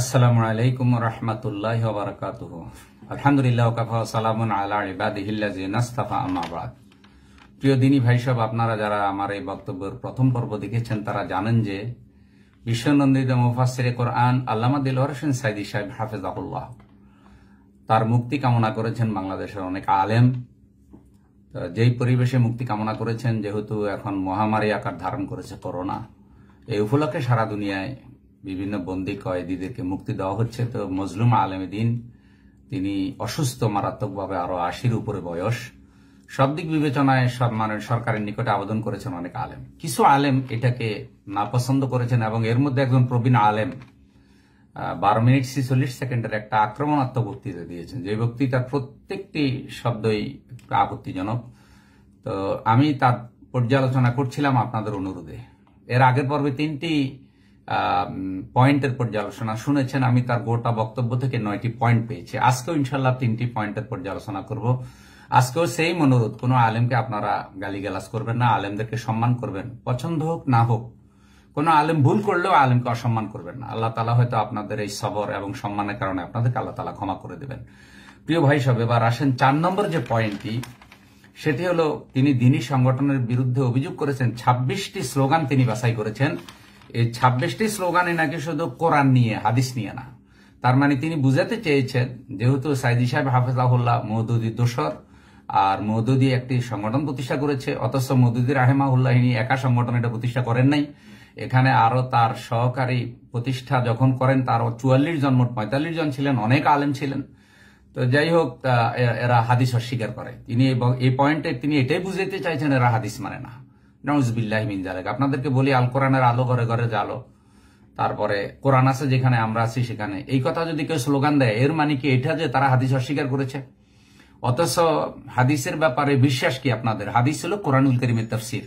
আসসালামু আলাইকুম রহমতুল্লাহ বারকাত আলহামদুলিল্লাহ সালামুন আলা প্রিয় দিনী ভাই সব আপনারা যারা আমার এই বক্তব্যের প্রথম পর্ব দেখেছেন তারা জানেন যে বিশ্বনন্দিত মুফাসিরে কোরআন আল্লামা দিল হরসেন সাইদি সাহেব হাফেজাহুল্লাহ তার মুক্তি কামনা করেছেন বাংলাদেশের অনেক আলেম যেই পরিবেশে মুক্তি কামনা করেছেন যেহেতু এখন মহামারী আকার ধারণ করেছে করোনা এই উপলক্ষে সারা দুনিয়ায় বিভিন্ন বন্দি কয়েদিদেরকে মুক্তি দেওয়া হচ্ছে তো মজলুম দিন তিনি অসুস্থ মারাত্মকভাবে আরো আশির উপরে বয়স সব দিক বিবেচনায় মাননীয় সরকারের নিকটে আবেদন করেছেন অনেক আলেম কিছু আলেম এটাকে নাপছন্দ করেছেন এবং এর মধ্যে একজন প্রবীণ আলেম বারো মিনিট ছিচল্লিশ সেকেন্ডের একটা আক্রমণাত্মক বক্তৃতা দিয়েছেন যে বক্তৃতার প্রত্যেকটি শব্দই আপত্তিজনক তো আমি তার পর্যালোচনা করছিলাম আপনাদের অনুরোধে এর আগের পর্বে তিনটি পয়েন্টের পর্যালোচনা শুনেছেন আমি তার গোটা বক্তব্য থেকে নয়টি পয়েন্ট পেয়েছি আজকেও ইনশাল্লাহ তিনটি পয়েন্টের পর্যালোচনা করব আজকেও সেই অনুরোধ কোনো আলেমকে আপনারা গালিগালাজ করবেন না আলেমদেরকে সম্মান করবেন পছন্দ হোক না হোক কোনো আলেম ভুল করলেও আলেমকে অসম্মান করবেন না আল্লাহ তালা হয়তো আপনাদের এই সবর এবং সম্মানের কারণে আপনাদেরকে আল্লাহ তালা ক্ষমা করে দেবেন প্রিয় ভাই সব এবার আসেন চার নম্বর যে পয়েন্টটি সেটি হলো তিনি দিনী সংগঠনের বিরুদ্ধে অভিযোগ করেছেন ২৬টি স্লোগান তিনি বাছাই করেছেন এই ছাব্বিশটি স্লোগানে নাকি শুধু কোরআন নিয়ে হাদিস নিয়ে না তার মানে তিনি বুঝাতে চেয়েছেন যেহেতু সাইদি সাহেব হাফেজাহুল্লাহ মৌদুদি দোসর আর মৌদুদি একটি সংগঠন প্রতিষ্ঠা করেছে অথচ মৌদুদি রাহেমাহুল্লাহ ইনি একা সংগঠন এটা প্রতিষ্ঠা করেন নাই এখানে আরো তার সহকারী প্রতিষ্ঠা যখন করেন তার চুয়াল্লিশ জন মোট পঁয়তাল্লিশ জন ছিলেন অনেক আলেম ছিলেন তো যাই হোক এরা হাদিস অস্বীকার করে তিনি এই পয়েন্টে তিনি এটাই বুঝাইতে চাইছেন এরা হাদিস মানে না নজবিল্লাহ আপনাদেরকে বলি আল কোরআনের আলো ঘরে ঘরে জালো তারপরে কোরআন আছে যেখানে আমরা আছি সেখানে এই কথা যদি কেউ স্লোগান দেয় এর মানে কি এটা যে তারা হাদিস অস্বীকার করেছে অথচ হাদিসের ব্যাপারে বিশ্বাস কি আপনাদের হাদিস ছিল কোরআনুল করিমের তফসির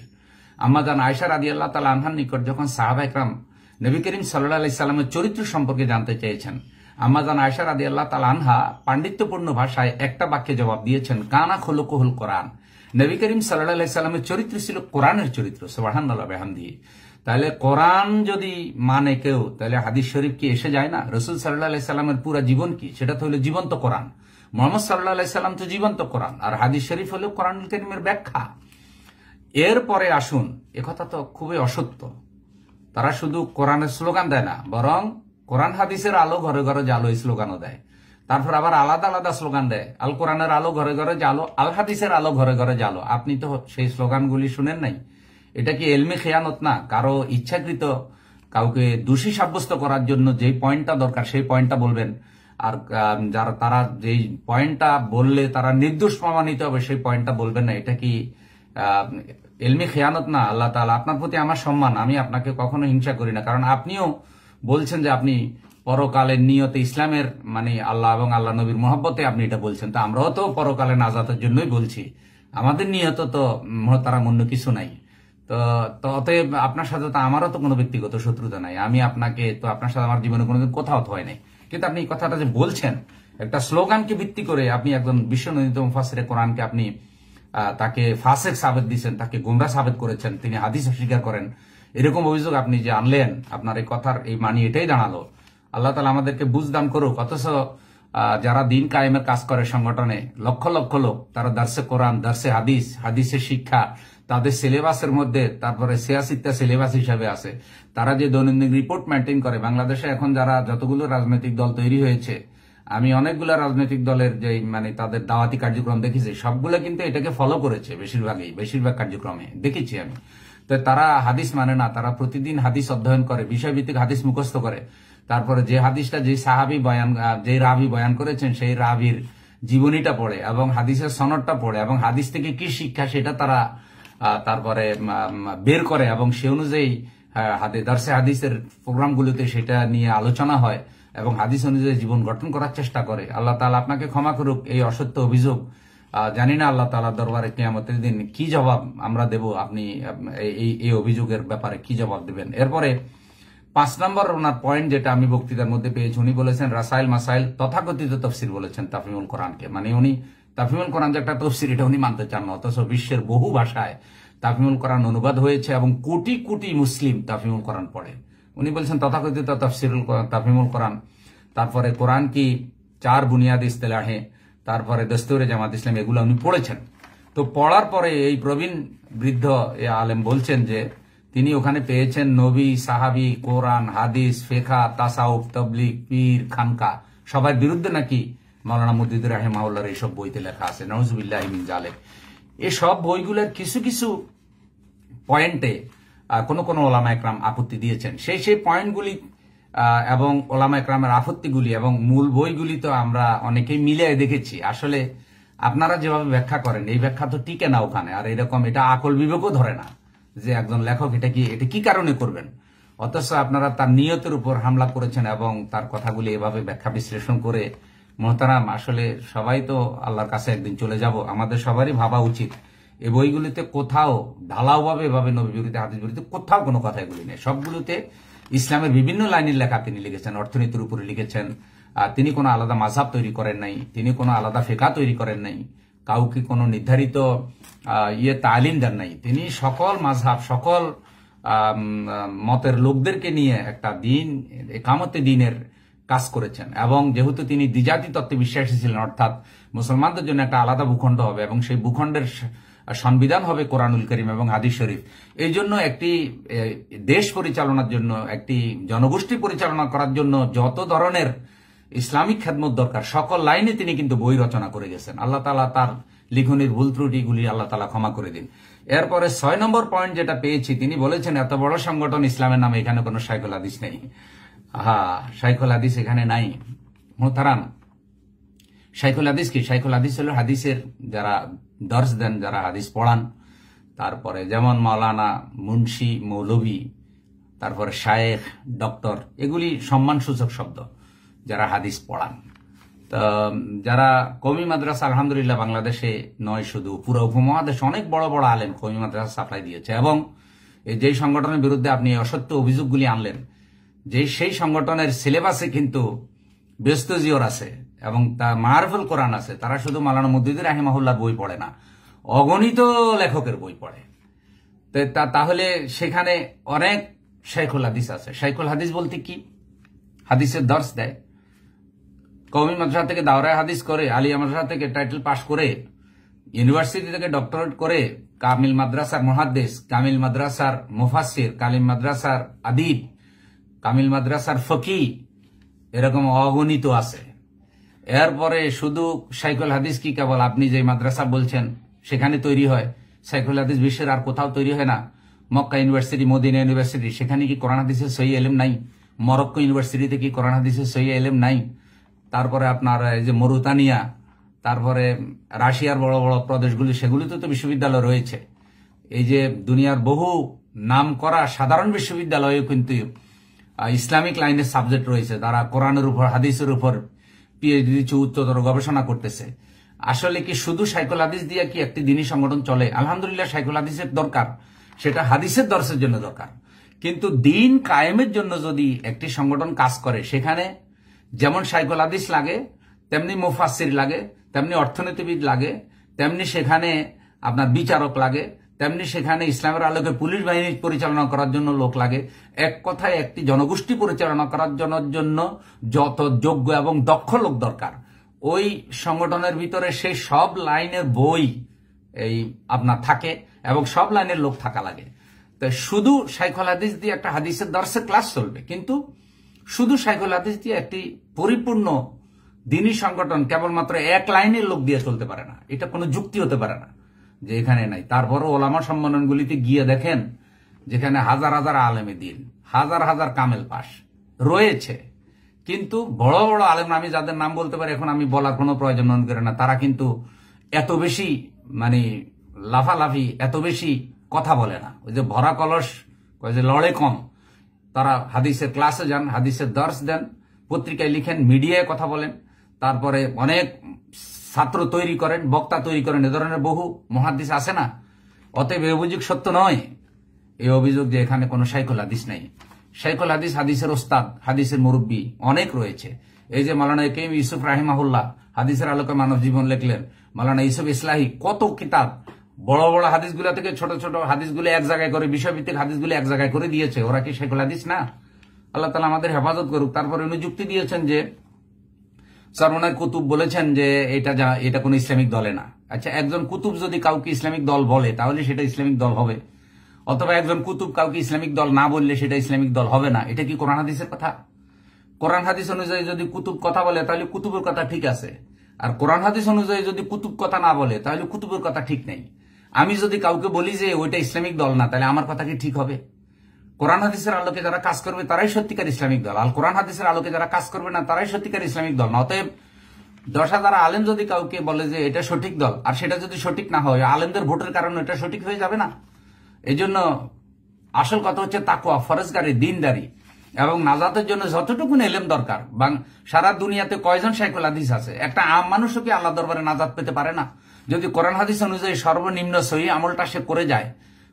আম্মাজান আয়সা রাদি আল্লাহ তালা আনহার নিকট যখন সাহাবা একরাম নবী করিম সাল্লাহ আলি সাল্লামের চরিত্র সম্পর্কে জানতে চেয়েছেন আম্মাজান আয়সা রাদি আল্লাহ তালা আনহা পাণ্ডিত্যপূর্ণ ভাষায় একটা বাক্যে জবাব দিয়েছেন কানা খোলকুহুল কোরআন নবী করিম সাল্লাহ সাল্লামের চরিত্র ছিল কোরআনের চরিত্র সোবাহান বেহান দিয়ে তাহলে কোরআন যদি মানে কেউ তাহলে হাদিস শরীফ কি এসে যায় না রসুল সাল্লাহ আলাইসাল্লামের পুরা জীবন কি সেটা তো হলো জীবন্ত কোরআন মোহাম্মদ সাল্লাহ আলাইসাল্লাম তো জীবন্ত কোরআন আর হাদিস শরীফ হলো কোরআন করিমের ব্যাখ্যা এরপরে আসুন একথা তো খুবই অসত্য তারা শুধু কোরআনের স্লোগান দেয় না বরং কোরআন হাদিসের আলো ঘরে ঘরে জালো স্লোগানও দেয় তারপর আবার আলাদা আলাদা স্লোগান দেয় আল কোরআনের আলো ঘরে ঘরে জালো আল হাদিসের আলো ঘরে ঘরে জালো আপনি তো সেই স্লোগানগুলি শুনেন নাই এটা কি এলমি খেয়ানত না কারো ইচ্ছাকৃত কাউকে দোষী সাব্যস্ত করার জন্য যে পয়েন্টটা দরকার সেই পয়েন্টটা বলবেন আর যারা তারা যেই পয়েন্টটা বললে তারা নির্দোষ প্রমাণিত হবে সেই পয়েন্টটা বলবেন না এটা কি এলমি খেয়ানত না আল্লাহ তালা আপনার প্রতি আমার সম্মান আমি আপনাকে কখনো হিংসা করি না কারণ আপনিও বলছেন যে আপনি পরকালের নিয়তে ইসলামের মানে আল্লাহ এবং আল্লাহ নবীর মহব্বতে আপনি এটা বলছেন তো আমরাও তো পরকালে নাজাতের জন্যই বলছি আমাদের নিয়ত তো তারা অন্য কিছু নাই তো অতএব আপনার সাথে তো আমারও তো কোনো ব্যক্তিগত শত্রুতা নাই আমি আপনাকে তো আপনার সাথে আমার জীবনে কোনোদিন কোথাও হয় নাই কিন্তু আপনি এই কথাটা যে বলছেন একটা স্লোগানকে ভিত্তি করে আপনি একজন বিশ্বনন্দিত ফাঁসের কোরআনকে আপনি তাকে ফাঁসের সাবেদ দিয়েছেন তাকে গুমরা সাবেদ করেছেন তিনি হাদিস অস্বীকার করেন এরকম অভিযোগ আপনি যে আনলেন আপনার এই কথার এই মানি এটাই দাঁড়ালো আল্লাহ তালা আমাদেরকে বুঝদান করুক অথচ যারা দিন কায়েমের কাজ করে সংগঠনে লক্ষ লক্ষ লোক তারা দার্সে কোরআন দার্সে হাদিস হাদিসে শিক্ষা তাদের সিলেবাসের মধ্যে তারপরে সিয়াসিত্তা সিলেবাস হিসাবে আছে তারা যে দৈনন্দিন রিপোর্ট মেনটেন করে বাংলাদেশে এখন যারা যতগুলো রাজনৈতিক দল তৈরি হয়েছে আমি অনেকগুলো রাজনৈতিক দলের যে মানে তাদের দাওয়াতি কার্যক্রম দেখেছি সবগুলো কিন্তু এটাকে ফলো করেছে বেশিরভাগই বেশিরভাগ কার্যক্রমে দেখেছি আমি তো তারা হাদিস মানে না তারা প্রতিদিন হাদিস অধ্যয়ন করে বিষয়ভিত্তিক হাদিস মুখস্থ করে তারপরে যে হাদিসটা যে সাহাবি বয়ান যে রাবি বয়ান করেছেন সেই রাবির জীবনীটা পড়ে এবং হাদিসের সনদটা পড়ে এবং হাদিস থেকে কি শিক্ষা সেটা তারা তারপরে বের করে এবং সে অনুযায়ী দর্শে হাদিসের প্রোগ্রামগুলোতে সেটা নিয়ে আলোচনা হয় এবং হাদিস অনুযায়ী জীবন গঠন করার চেষ্টা করে আল্লাহ তালা আপনাকে ক্ষমা করুক এই অসত্য অভিযোগ জানি না আল্লাহ তালা দরবারে কেয়ামতের দিন কি জবাব আমরা দেব আপনি এই এই অভিযোগের ব্যাপারে কি জবাব দেবেন এরপরে পাঁচ নম্বর ওনার পয়েন্ট যেটা আমি বক্তৃতার মধ্যে পেয়েছি উনি বলেছেন রাসাইল মাসাইল তথাকথিত তফসির বলেছেন তাফিমুল কোরআনকে মানে উনি তাফিমুল কোরআন যে একটা তফসির এটা উনি মানতে চান না অথচ বিশ্বের বহু ভাষায় তাফিমুল কোরআন অনুবাদ হয়েছে এবং কোটি কোটি মুসলিম তাফিমুল কোরআন পড়ে উনি বলছেন তথাকথিত তফসিরুল তাফিমুল কোরআন তারপরে কোরআন কি চার বুনিয়াদ ইস্তেলাহে তারপরে দস্তুরে জামাত ইসলাম এগুলো উনি পড়েছেন তো পড়ার পরে এই প্রবীণ বৃদ্ধ এ আলেম বলছেন যে তিনি ওখানে পেয়েছেন নবী সাহাবি কোরআন হাদিস ফেখা তাসাউফ তবলিক পীর খানকা সবার বিরুদ্ধে নাকি মৌলানা মুদিদুর রাহেমাউল্লার এইসব বইতে লেখা আছে নজবিল্লাহ জালে জালেক এসব বইগুলোর কিছু কিছু পয়েন্টে কোনো কোনো ওলামা একরাম আপত্তি দিয়েছেন সেই সেই পয়েন্টগুলি এবং ওলামা একরামের আপত্তিগুলি এবং মূল বইগুলি তো আমরা অনেকেই মিলিয়ে দেখেছি আসলে আপনারা যেভাবে ব্যাখ্যা করেন এই ব্যাখ্যা তো টিকে না ওখানে আর এরকম এটা আকল বিবেকও ধরে না যে একজন লেখক এটা কি এটা কি কারণে করবেন অথচ আপনারা তার নিয়তের উপর হামলা করেছেন এবং তার কথাগুলি এভাবে ব্যাখ্যা বিশ্লেষণ করে মহতারাম আসলে সবাই তো আল্লাহর কাছে একদিন চলে যাব আমাদের সবারই ভাবা উচিত এই বইগুলিতে কোথাও ঢালাওভাবে এভাবে নবী বিরুদ্ধে হাদিস বিরুদ্ধে কোথাও কোনো কথা এগুলি নেই সবগুলোতে ইসলামের বিভিন্ন লাইনের লেখা তিনি লিখেছেন অর্থনীতির উপরে লিখেছেন তিনি কোনো আলাদা মাঝাব তৈরি করেন নাই তিনি কোনো আলাদা ফেকা তৈরি করেন নাই কাউকে কোনো নির্ধারিত ইয়ে তালিম দেন নাই তিনি সকল মাঝহাব সকল মতের লোকদেরকে নিয়ে একটা দিন একামতে দিনের কাজ করেছেন এবং যেহেতু তিনি দ্বিজাতি তত্ত্বে বিশ্বাসী ছিলেন অর্থাৎ মুসলমানদের জন্য একটা আলাদা ভূখণ্ড হবে এবং সেই ভূখণ্ডের সংবিধান হবে কোরআনুল করিম এবং হাদিস শরীফ এই জন্য একটি দেশ পরিচালনার জন্য একটি জনগোষ্ঠী পরিচালনা করার জন্য যত ধরনের ইসলামিক খেদমত দরকার সকল লাইনে তিনি কিন্তু বই রচনা করে গেছেন আল্লাহ তালা তার লিখনের ভুল ত্রুটিগুলি আল্লাহ তালা ক্ষমা করে দিন এরপরে ছয় নম্বর পয়েন্ট যেটা পেয়েছি তিনি বলেছেন এত বড় সংগঠন ইসলামের নামে এখানে কোন সাইকল আদিস নেই হা সাইকল আদিস এখানে নাই মোতারাম সাইকুল আদিস কি সাইকুল আদিস হল হাদিসের যারা দর্শ দেন যারা হাদিস পড়ান তারপরে যেমন মাওলানা মুন্সি মৌলভী তারপরে শায়েখ ডক্টর এগুলি সম্মানসূচক শব্দ যারা হাদিস পড়ান যারা কমি মাদ্রাসা আলহামদুলিল্লাহ বাংলাদেশে নয় শুধু পুরো উপমহাদেশে অনেক বড় বড় আলেম কমি মাদ্রাসা সাপ্লাই দিয়েছে এবং যেই সংগঠনের বিরুদ্ধে আপনি অসত্য অভিযোগগুলি আনলেন যে সেই সংগঠনের সিলেবাসে কিন্তু ব্যস্ত জিওর আছে এবং তা মারফুল কোরআন আছে তারা শুধু মালানা মুদ্দিদুর রাহিমাহুল্লার বই পড়ে না অগণিত লেখকের বই পড়ে তা তাহলে সেখানে অনেক শেখুল হাদিস আছে শেখুল হাদিস বলতে কি হাদিসের দর্শ দেয় কৌমি মাদ্রাসা থেকে দাওরায় হাদিস করে আলিয়া মাদ্রাসা থেকে টাইটেল পাশ করে ইউনিভার্সিটি থেকে ডক্টরেট করে কামিল মাদ্রাসার মহাদ্দেশ কামিল মাদ্রাসার মুফাসির কামিল মাদ্রাসার আদিব কামিল মাদ্রাসার ফকি এরকম অগণিত আছে এরপরে শুধু সাইকুল হাদিস কি কেবল আপনি যে মাদ্রাসা বলছেন সেখানে তৈরি হয় সাইকুল হাদিস বিশ্বের আর কোথাও তৈরি হয় না মক্কা ইউনিভার্সিটি মদিনা ইউনিভার্সিটি সেখানে কি করোনা হাদিসের সহি এলেম নাই মরক্কো ইউনিভার্সিটিতে কি করোনা হাদিসের সহি এলেম নাই তারপরে আপনার এই যে মরুতানিয়া তারপরে রাশিয়ার বড় বড় প্রদেশগুলি সেগুলিতে তো বিশ্ববিদ্যালয় রয়েছে এই যে দুনিয়ার বহু নাম করা সাধারণ বিশ্ববিদ্যালয়ে কিন্তু ইসলামিক লাইনের সাবজেক্ট রয়েছে তারা কোরআনের উপর হাদিসের উপর পিএইচডি দিচ্ছে উচ্চতর গবেষণা করতেছে আসলে কি শুধু সাইকোল হাদিস দিয়ে কি একটি দিনই সংগঠন চলে আলহামদুলিল্লাহ সাইকোল হাদিসের দরকার সেটা হাদিসের দর্শের জন্য দরকার কিন্তু দিন কায়েমের জন্য যদি একটি সংগঠন কাজ করে সেখানে যেমন সাইকল লাগে তেমনি মুফাসির লাগে তেমনি অর্থনীতিবিদ লাগে তেমনি সেখানে আপনার বিচারক লাগে তেমনি সেখানে ইসলামের আলোকে পুলিশ বাহিনী পরিচালনা করার জন্য লোক লাগে এক কথায় একটি জনগোষ্ঠী পরিচালনা করার জন্য যত যোগ্য এবং দক্ষ লোক দরকার ওই সংগঠনের ভিতরে সেই সব লাইনের বই এই আপনার থাকে এবং সব লাইনের লোক থাকা লাগে তো শুধু সাইকল দিয়ে একটা হাদিসের দর্শে ক্লাস চলবে কিন্তু শুধু সাইকুল হাদিস একটি পরিপূর্ণ দিনী সংগঠন কেবলমাত্র এক লাইনের লোক দিয়ে চলতে পারে না এটা কোনো যুক্তি হতে পারে না যে এখানে নাই তারপরও ওলামা সম্মেলনগুলিতে গিয়ে দেখেন যেখানে হাজার হাজার আলেমে দিন হাজার হাজার কামেল পাশ রয়েছে কিন্তু বড় বড় আলেম আমি যাদের নাম বলতে পারি এখন আমি বলার কোনো প্রয়োজন মনে করে না তারা কিন্তু এত বেশি মানে লাফালাফি এত বেশি কথা বলে না ওই যে ভরা কলস যে লড়ে কম তারা হাদিসের ক্লাসে যান হাদিসের দর্শ দেন পত্রিকায় লিখেন মিডিয়ায় কথা বলেন তারপরে অনেক ছাত্র তৈরি করেন বক্তা তৈরি করেন এ ধরনের বহু মহাদিস আসে না অতএব এই অভিযোগ সত্য নয় এই অভিযোগ যে এখানে কোনো সাইকল হাদিস নাই সাইকল হাদিস হাদিসের ওস্তাদ হাদিসের মুরব্বী অনেক রয়েছে এই যে মালানা কেম ইউসুফ রাহিমাহুল্লাহ হাদিসের আলোকে মানব জীবন লিখলেন মালানা ইউসুফ ইসলাহী কত কিতাব বড় বড় হাদিসগুলা থেকে ছোট ছোট হাদিসগুলো এক জায়গায় করে বিষয়ভিত্তিক হাদিসগুলো এক জায়গায় করে দিয়েছে ওরা কি সেগুলো হাদিস না আল্লাহ তালা আমাদের হেফাজত করুক তারপরে উনি যুক্তি দিয়েছেন যে স্যার ওনার কুতুব বলেছেন যে এটা যা এটা কোনো ইসলামিক দলে না আচ্ছা একজন কুতুব যদি কাউকে ইসলামিক দল বলে তাহলে সেটা ইসলামিক দল হবে অথবা একজন কুতুব কাউকে ইসলামিক দল না বললে সেটা ইসলামিক দল হবে না এটা কি কোরআন হাদিসের কথা কোরআন হাদিস অনুযায়ী যদি কুতুব কথা বলে তাহলে কুতুবের কথা ঠিক আছে আর কোরআন হাদিস অনুযায়ী যদি কুতুব কথা না বলে তাহলে কুতুবের কথা ঠিক নেই আমি যদি কাউকে বলি যে ওইটা ইসলামিক দল না তাহলে আমার কথা কি ঠিক হবে কোরআন হাদিসের আলোকে যারা কাজ করবে তারাই সত্যিকার ইসলামিক দল আর কোরআন হাদিসের আলোকে যারা কাজ করবে না তারাই সত্যিকার ইসলামিক দল না অতএব দশ হাজার আলেম যদি কাউকে বলে যে এটা সঠিক দল আর সেটা যদি সঠিক না হয় আলেমদের ভোটের কারণে এটা সঠিক হয়ে যাবে না এই জন্য আসল কথা হচ্ছে তাকুয়া ফরেজগারি দিনদারি এবং নাজাতের জন্য যতটুকু এলেম দরকার সারা দুনিয়াতে কয়জন সাইকোল আদিস আছে একটা আম মানুষও কি আল্লাহ দরবারে নাজাত পেতে পারে না যদি কোরআন হাদিস অনুযায়ী সর্বনিম্ন সহি আমলটা সে করে যায়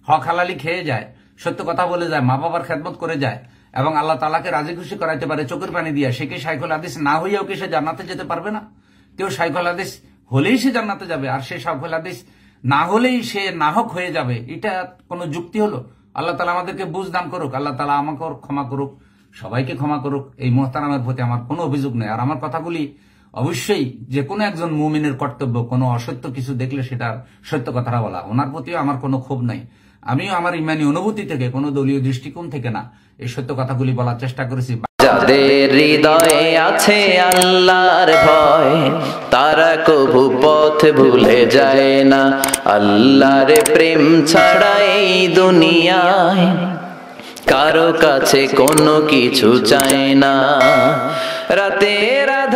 হক হালালি খেয়ে যায় সত্য কথা বলে যায় মা বাবার খেদমত করে যায় এবং আল্লাহ তালাকে রাজি খুশি করাইতে পারে চোখের পানি দিয়ে সে কি সাইকুল হাদিস না হইয়াও কি সে জান্নাতে যেতে পারবে না কেউ সাইকুল হাদিস হলেই সে জান্নাতে যাবে আর সে সাইকুল হাদিস না হলেই সে নাহক হয়ে যাবে এটা কোনো যুক্তি হলো আল্লাহ তালা আমাদেরকে বুঝ দান করুক আল্লাহ তালা আমাকে ক্ষমা করুক সবাইকে ক্ষমা করুক এই মোহতারামের প্রতি আমার কোনো অভিযোগ নেই আর আমার কথাগুলি অবশ্যই যে কোনো একজন মুমিনের কর্তব্য কোনো অসত্য কিছু দেখলে সেটা সত্য কথাটা বলা ওনার প্রতিও আমার কোনো ক্ষোভ নাই আমিও আমার ইমানি অনুভূতি থেকে কোনো দলীয় দৃষ্টিকোণ থেকে না এই সত্য কথাগুলি বলার চেষ্টা করেছি যাদের হৃদয়ে আছে আল্লাহর ভয় তারা কবু পথ ভুলে যায় না আল্লাহর প্রেম ছাড়াই দুনিয়ায় কারো কাছে কোনো কিছু চায় না রাতে রাত